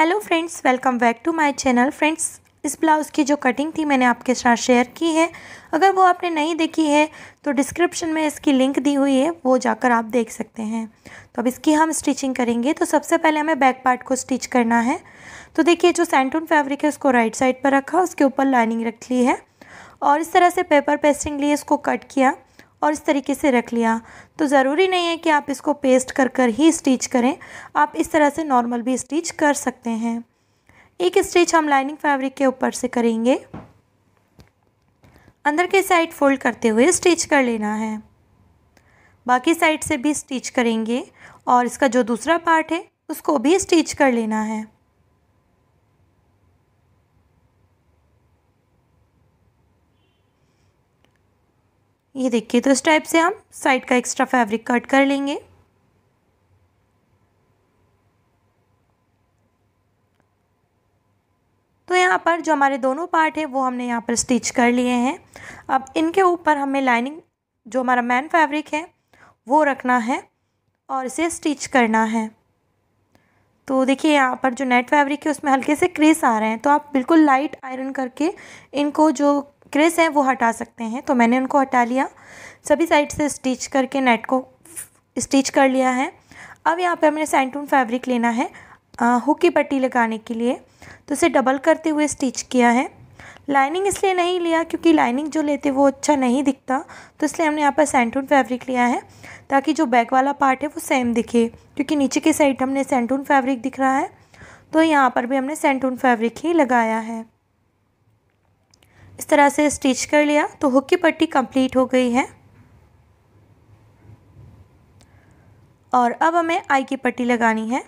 hello friends welcome back to my channel friends इस blouse की जो कटिंग थी मैंने आपके साथ शेयर की है अगर वो आपने नहीं देखी है तो डिस्क्रिप्शन में इसकी लिंक दी हुई है वो जाकर आप देख सकते हैं तो अब इसकी हम स्टिचिंग करेंगे तो सबसे पहले हमें बैक पार्ट को स्टिच करना है तो देखिए जो सैंटून फैब्रिक है उसको राइट साइड पर रखा उसके ऊपर लाइनिंग रख ली है और इस तरह से पेपर पेस्टिंग लिए इसको कट किया और इस तरीके से रख लिया तो ज़रूरी नहीं है कि आप इसको पेस्ट कर कर ही स्टिच करें आप इस तरह से नॉर्मल भी स्टिच कर सकते हैं एक स्टिच हम लाइनिंग फैब्रिक के ऊपर से करेंगे अंदर के साइड फोल्ड करते हुए स्टिच कर लेना है बाकी साइड से भी स्टिच करेंगे और इसका जो दूसरा पार्ट है उसको भी स्टिच कर लेना है ये देखिए तो इस टाइप से हम साइड का एक्स्ट्रा फैब्रिक कट कर लेंगे तो यहाँ पर जो हमारे दोनों पार्ट है वो हमने यहाँ पर स्टिच कर लिए हैं अब इनके ऊपर हमें लाइनिंग जो हमारा मैन फैब्रिक है वो रखना है और इसे स्टिच करना है तो देखिए यहाँ पर जो नेट फैब्रिक है उसमें हल्के से क्रेस आ रहे हैं तो आप बिल्कुल लाइट आयरन करके इनको जो क्रेस हैं वो हटा सकते हैं तो मैंने उनको हटा लिया सभी साइड से स्टिच करके नेट को स्टिच कर लिया है अब यहाँ पे हमने सैंटून फैब्रिक लेना है हुक की पट्टी लगाने के लिए तो इसे डबल करते हुए स्टिच किया है लाइनिंग इसलिए नहीं लिया क्योंकि लाइनिंग जो लेते वो अच्छा नहीं दिखता तो इसलिए हमने यहाँ पर सैंटून फैब्रिक लिया है ताकि जो बैक वाला पार्ट है वो सेम दिखे क्योंकि नीचे के साइड हमने सैंटून फैब्रिक दिख रहा है तो यहाँ पर भी हमने सैंटून फैब्रिक ही लगाया है इस तरह से स्टिच कर लिया तो हुक की पट्टी कंप्लीट हो गई है और अब हमें आई की पट्टी लगानी है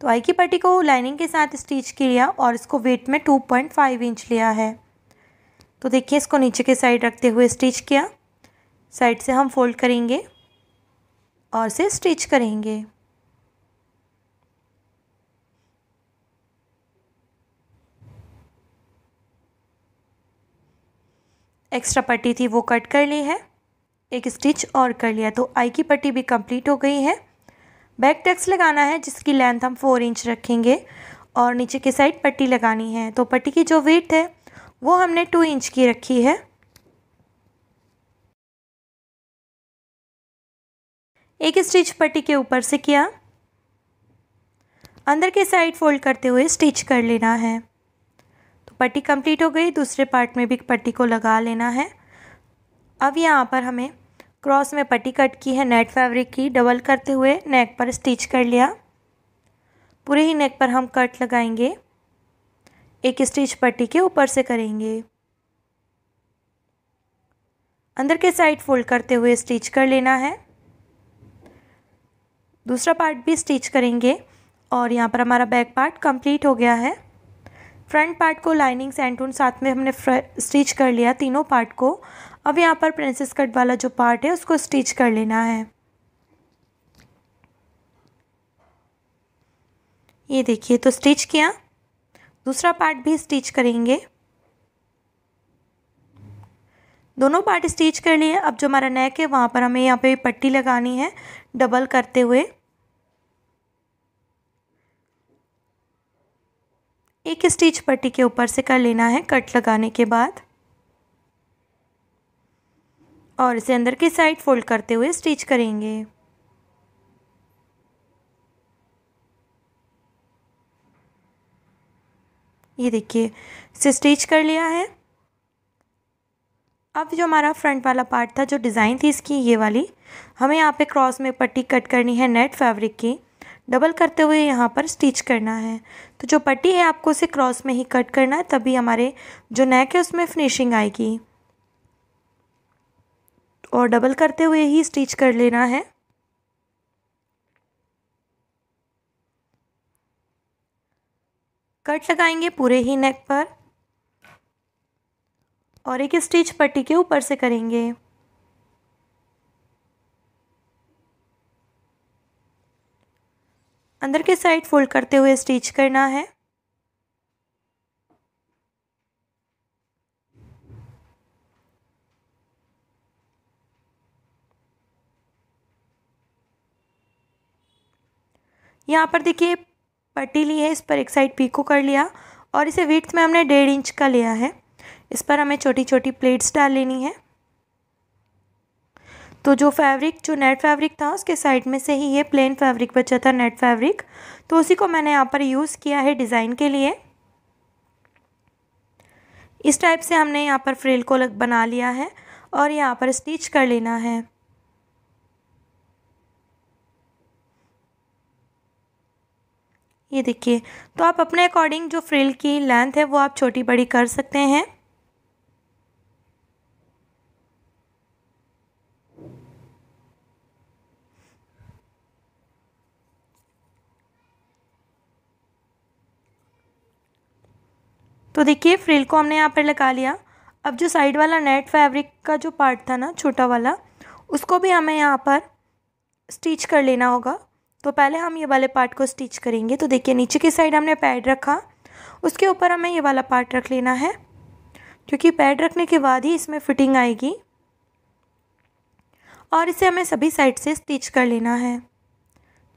तो आई की पट्टी को लाइनिंग के साथ स्टिच किया और इसको वेट में 2.5 इंच लिया है तो देखिए इसको नीचे के साइड रखते हुए स्टिच किया साइड से हम फोल्ड करेंगे और से स्टिच करेंगे एक्स्ट्रा पट्टी थी वो कट कर ली है एक स्टिच और कर लिया तो आई की पट्टी भी कंप्लीट हो गई है बैक टैक्स लगाना है जिसकी लेंथ हम फोर इंच रखेंगे और नीचे के साइड पट्टी लगानी है तो पट्टी की जो वेट है वो हमने टू इंच की रखी है एक स्टिच पट्टी के ऊपर से किया अंदर के साइड फोल्ड करते हुए स्टिच कर लेना है पट्टी कंप्लीट हो गई दूसरे पार्ट में भी पट्टी को लगा लेना है अब यहाँ पर हमें क्रॉस में पट्टी कट की है नेट फैब्रिक की डबल करते हुए नेक पर स्टिच कर लिया पूरे ही नेक पर हम कट लगाएंगे एक स्टिच पट्टी के ऊपर से करेंगे अंदर के साइड फोल्ड करते हुए स्टिच कर लेना है दूसरा पार्ट भी स्टिच करेंगे और यहाँ पर हमारा बैक पार्ट कंप्लीट हो गया है फ्रंट पार्ट को लाइनिंग सेंटून साथ में हमने स्टिच कर लिया तीनों पार्ट को अब यहाँ पर प्रिंसेस कट वाला जो पार्ट है उसको स्टिच कर लेना है ये देखिए तो स्टिच किया दूसरा पार्ट भी स्टिच करेंगे दोनों पार्ट स्टिच कर लिए अब जो हमारा नेक है वहाँ पर हमें यहाँ पे पट्टी लगानी है डबल करते हुए एक स्टिच पट्टी के ऊपर से कर लेना है कट लगाने के बाद और इसे अंदर की साइड फोल्ड करते हुए स्टिच करेंगे ये देखिए इसे स्टिच कर लिया है अब जो हमारा फ्रंट वाला पार्ट था जो डिज़ाइन थी इसकी ये वाली हमें यहाँ पे क्रॉस में पट्टी कट करनी है नेट फैब्रिक की डबल करते हुए यहाँ पर स्टिच करना है तो जो पट्टी है आपको उसे क्रॉस में ही कट करना है तभी हमारे जो नेक है उसमें फिनिशिंग आएगी और डबल करते हुए ही स्टिच कर लेना है कट लगाएंगे पूरे ही नेक पर और एक स्टिच पट्टी के ऊपर से करेंगे अंदर के साइड फोल्ड करते हुए स्टिच करना है यहाँ पर देखिए पट्टी ली है इस पर एक साइड पीको कर लिया और इसे विथ में हमने डेढ़ इंच का लिया है इस पर हमें छोटी छोटी प्लेट्स डाल लेनी है तो जो फैब्रिक जो नेट फैब्रिक था उसके साइड में से ही ये प्लेन फैब्रिक बचा था नेट फैब्रिक तो उसी को मैंने यहाँ पर यूज़ किया है डिज़ाइन के लिए इस टाइप से हमने यहाँ पर फ्रिल को लग बना लिया है और यहाँ पर स्टिच कर लेना है ये देखिए तो आप अपने अकॉर्डिंग जो फ्रिल की लेंथ है वो आप छोटी बड़ी कर सकते हैं तो देखिए फ्रिल को हमने यहाँ पर लगा लिया अब जो साइड वाला नेट फैब्रिक का जो पार्ट था ना छोटा वाला उसको भी हमें यहाँ पर स्टिच कर लेना होगा तो पहले हम ये वाले पार्ट को स्टिच करेंगे तो देखिए नीचे की साइड हमने पैड रखा उसके ऊपर हमें ये वाला पार्ट रख लेना है क्योंकि पैड रखने के बाद ही इसमें फिटिंग आएगी और इसे हमें सभी साइड से स्टिच कर लेना है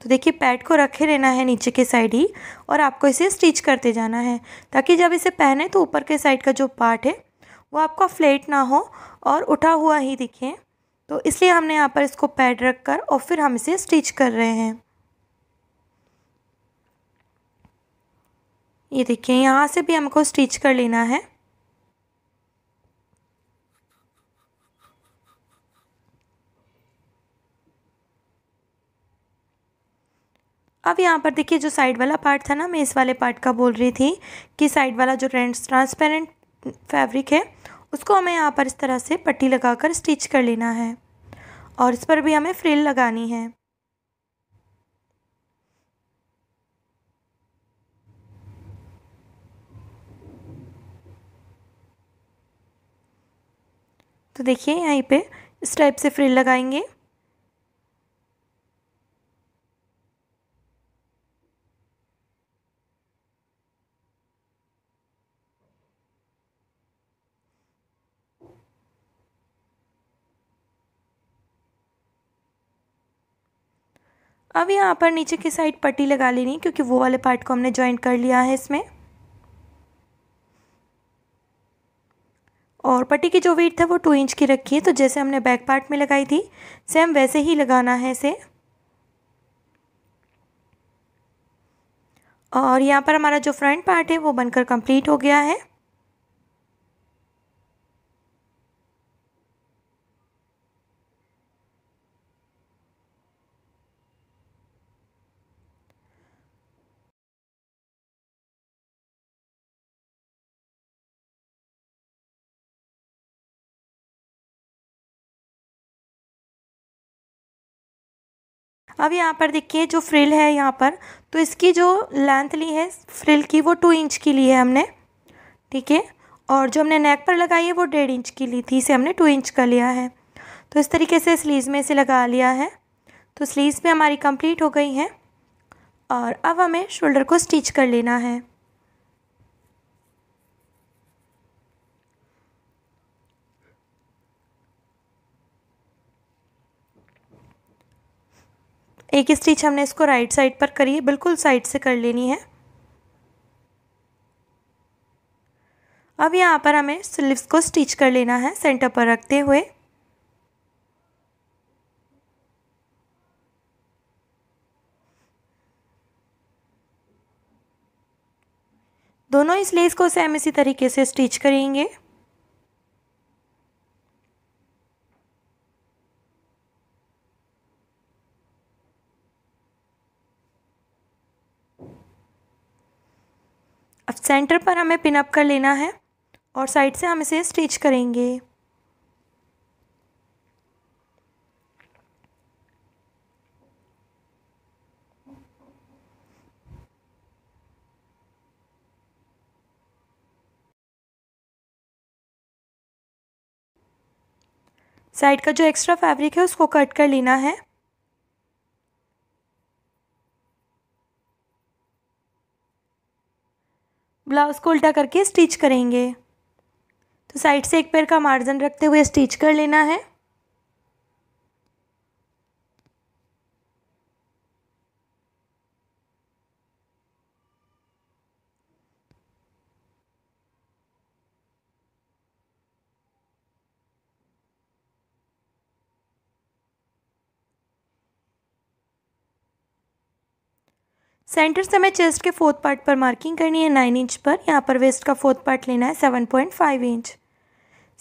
तो देखिए पैड को रखे रहना है नीचे के साइड ही और आपको इसे स्टिच करते जाना है ताकि जब इसे पहने तो ऊपर के साइड का जो पार्ट है वो आपका फ्लेट ना हो और उठा हुआ ही दिखे तो इसलिए हमने यहाँ पर इसको पैड रख कर और फिर हम इसे स्टिच कर रहे हैं ये देखिए यहाँ से भी हमको स्टिच कर लेना है अब यहाँ पर देखिए जो साइड वाला पार्ट था ना मैं इस वाले पार्ट का बोल रही थी कि साइड वाला जो ट्रेंड ट्रांसपेरेंट फैब्रिक है उसको हमें यहाँ पर इस तरह से पट्टी लगाकर स्टिच कर लेना है और इस पर भी हमें फ्रिल लगानी है तो देखिए यहीं पे इस टाइप से फ्रिल लगाएंगे अब यहाँ पर नीचे की साइड पट्टी लगा लेनी है क्योंकि वो वाले पार्ट को हमने ज्वाइंट कर लिया है इसमें और पट्टी की जो वेट था वो टू इंच की रखी है तो जैसे हमने बैक पार्ट में लगाई थी सेम वैसे ही लगाना है इसे और यहाँ पर हमारा जो फ्रंट पार्ट है वो बनकर कंप्लीट हो गया है अब यहाँ पर देखिए जो फ्रिल है यहाँ पर तो इसकी जो लेंथ ली है फ्रिल की वो टू इंच की ली है हमने ठीक है और जो हमने नेक पर लगाई है वो डेढ़ इंच की ली थी इसे हमने टू इंच का लिया है तो इस तरीके से स्लीव में इसे लगा लिया है तो स्लीव्स भी हमारी कंप्लीट हो गई हैं और अब हमें शोल्डर को स्टिच कर लेना है एक स्टिच हमने इसको राइट साइड पर करी है बिल्कुल साइड से कर लेनी है अब यहाँ पर हमें स्लीव्स को स्टिच कर लेना है सेंटर पर रखते हुए दोनों स्लीव्स को सेम इसी तरीके से स्टिच करेंगे अब सेंटर पर हमें पिनअप कर लेना है और साइड से हम इसे स्टिच करेंगे साइड का जो एक्स्ट्रा फैब्रिक है उसको कट कर लेना है ब्लाउज़ को उल्टा करके स्टिच करेंगे तो साइड से एक पैर का मार्जिन रखते हुए स्टिच कर लेना है सेंटर से हमें चेस्ट के फोर्थ पार्ट पर मार्किंग करनी है नाइन इंच पर यहाँ पर वेस्ट का फोर्थ पार्ट लेना है सेवन पॉइंट फाइव इंच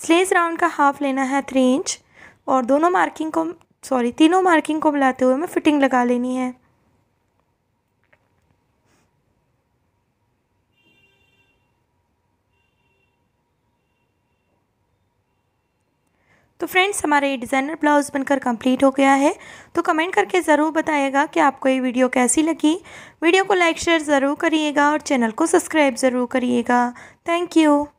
स्लेज राउंड का हाफ लेना है थ्री इंच और दोनों मार्किंग को सॉरी तीनों मार्किंग को मिलाते हुए हमें फिटिंग लगा लेनी है तो फ्रेंड्स हमारा ये डिज़ाइनर ब्लाउज़ बनकर कंप्लीट हो गया है तो कमेंट करके ज़रूर बताइएगा कि आपको ये वीडियो कैसी लगी वीडियो को लाइक शेयर ज़रूर करिएगा और चैनल को सब्सक्राइब ज़रूर करिएगा थैंक यू